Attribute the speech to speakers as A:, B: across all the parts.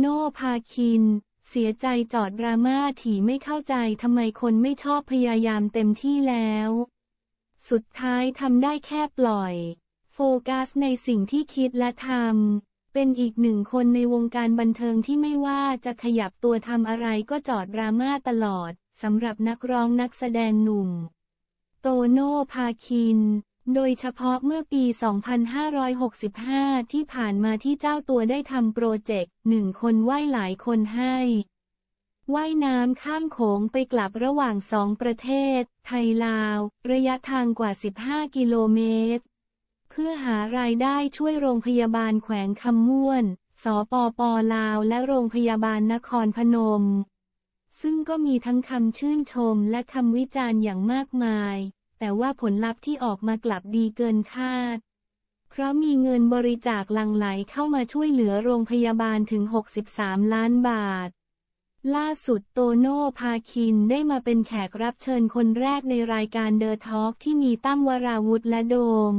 A: โน่พาคิน เสียใจจอดดราม่าถี่ไม่เข้าใจทำไมคนไม่ชอบพยายามเต็มที่แล้ว สุดท้ายทำได้แค่ปล่อย โฟกัสในสิ่งที่คิดและทำ เป็นอีกหนึ่งคนในวงการบันเทิงที่ไม่ว่าจะขยับตัวทำอะไรก็จอดดราม่าตลอด สำหรับนักร้องนักแสดงหนุ่ม โตโน่พาคินโดยเฉพาะเมื่อปี 2565 ที่ผ่านมาที่เจ้าตัวได้ทำโปรเจกต์หนึ่งคนไหว้หลายคนให้ว่ายน้ำข้ามโขงไปกลับระหว่างสองประเทศ ไทยลาว ระยะทางกว่า 15 กิโลเมตรเพื่อหารายได้ช่วยโรงพยาบาลแขวงคำม่วนสปป ลาวและโรงพยาบาลนครพนม ซึ่งก็มีทั้งคำชื่นชมและคำวิจารณ์อย่างมากมายแต่ว่าผลลัพธ์ที่ออกมากลับดีเกินคาด เพราะมีเงินบริจาคลังไหลเข้ามาช่วยเหลือโรงพยาบาลถึง 63 ล้านบาท ล่าสุดโตโน่พาคินได้มาเป็นแขกรับเชิญคนแรกในรายการเดอะทอล์กที่มีตั้มวราวุธและโดม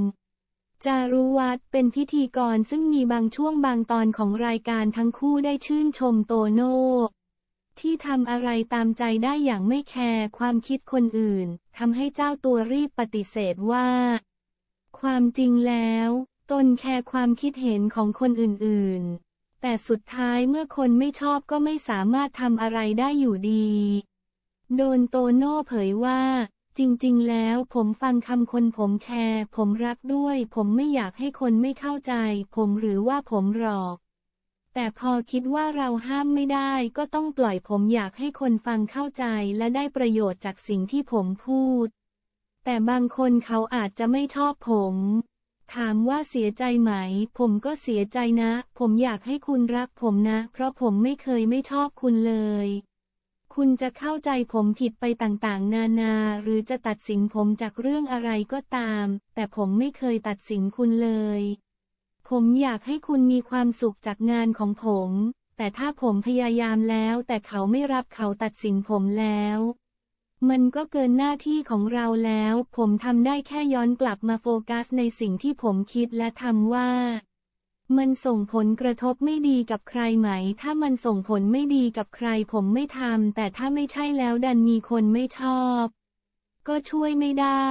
A: จารุวัตรเป็นพิธีกรซึ่งมีบางช่วงบางตอนของรายการทั้งคู่ได้ชื่นชมโตโน่ที่ทำอะไรตามใจได้อย่างไม่แคร์ความคิดคนอื่นทำให้เจ้าตัวรีบปฏิเสธว่า ความจริงแล้วตนแคร์ความคิดเห็นของคนอื่นๆ แต่สุดท้ายเมื่อคนไม่ชอบก็ไม่สามารถทำอะไรได้อยู่ดี โดนโตโน่เผยว่า จริงๆ แล้วผมฟังคำคนผมแคร์ผมรักด้วย ผมไม่อยากให้คนไม่เข้าใจ ผมหรือว่าผมหลอกแต่พอคิดว่าเราห้ามไม่ได้ก็ต้องปล่อยผมอยากให้คนฟังเข้าใจและได้ประโยชน์จากสิ่งที่ผมพูด แต่บางคนเขาอาจจะไม่ชอบผม ถามว่าเสียใจไหม ผมก็เสียใจนะ ผมอยากให้คุณรักผมนะ เพราะผมไม่เคยไม่ชอบคุณเลย คุณจะเข้าใจผมผิดไปต่างๆ นานาหรือจะตัดสินผมจากเรื่องอะไรก็ตาม แต่ผมไม่เคยตัดสินคุณเลยผมอยากให้คุณมีความสุขจากงานของผม แต่ถ้าผมพยายามแล้ว แต่เขาไม่รับเขาตัดสินผมแล้ว มันก็เกินหน้าที่ของเราแล้ว ผมทำได้แค่ย้อนกลับมาโฟกัสในสิ่งที่ผมคิดและทำว่า มันส่งผลกระทบไม่ดีกับใครไหม ถ้ามันส่งผลไม่ดีกับใคร ผมไม่ทำแต่ถ้าไม่ใช่แล้วดันมีคนไม่ชอบ ก็ช่วยไม่ได้